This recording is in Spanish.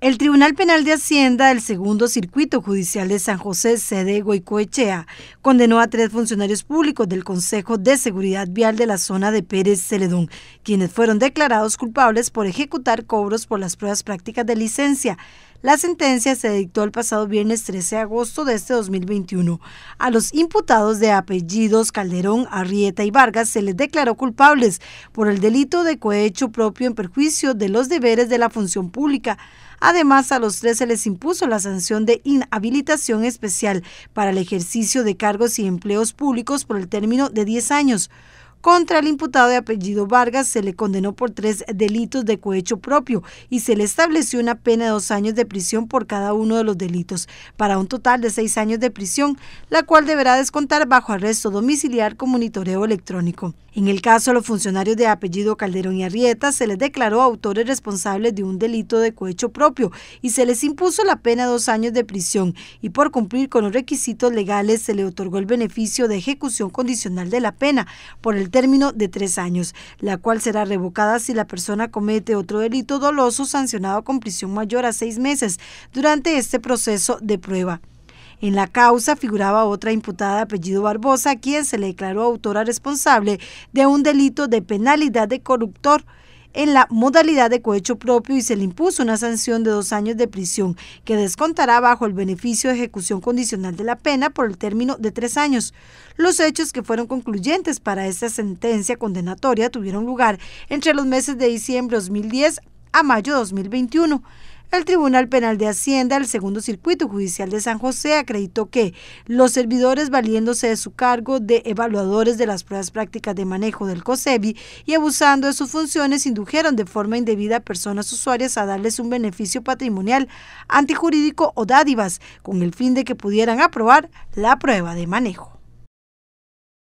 El Tribunal Penal de Hacienda del Segundo Circuito Judicial de San José, sede Goicoechea, condenó a tres funcionarios públicos del Consejo de Seguridad Vial de la zona de Pérez Celedón, quienes fueron declarados culpables por ejecutar cobros por las pruebas prácticas de licencia la sentencia se dictó el pasado viernes 13 de agosto de este 2021. A los imputados de apellidos Calderón, Arrieta y Vargas se les declaró culpables por el delito de cohecho propio en perjuicio de los deberes de la función pública. Además, a los tres se les impuso la sanción de inhabilitación especial para el ejercicio de cargos y empleos públicos por el término de 10 años. Contra el imputado de apellido Vargas se le condenó por tres delitos de cohecho propio y se le estableció una pena de dos años de prisión por cada uno de los delitos, para un total de seis años de prisión, la cual deberá descontar bajo arresto domiciliar con monitoreo electrónico. En el caso de los funcionarios de apellido Calderón y Arrieta se les declaró autores responsables de un delito de cohecho propio y se les impuso la pena de dos años de prisión y por cumplir con los requisitos legales se le otorgó el beneficio de ejecución condicional de la pena por el término de tres años, la cual será revocada si la persona comete otro delito doloso sancionado con prisión mayor a seis meses durante este proceso de prueba. En la causa figuraba otra imputada de apellido Barbosa, quien se le declaró autora responsable de un delito de penalidad de corruptor en la modalidad de cohecho propio y se le impuso una sanción de dos años de prisión que descontará bajo el beneficio de ejecución condicional de la pena por el término de tres años. Los hechos que fueron concluyentes para esta sentencia condenatoria tuvieron lugar entre los meses de diciembre 2010 a mayo 2021. El Tribunal Penal de Hacienda el Segundo Circuito Judicial de San José acreditó que los servidores valiéndose de su cargo de evaluadores de las pruebas prácticas de manejo del COSEBI y abusando de sus funciones indujeron de forma indebida a personas usuarias a darles un beneficio patrimonial antijurídico o dádivas con el fin de que pudieran aprobar la prueba de manejo.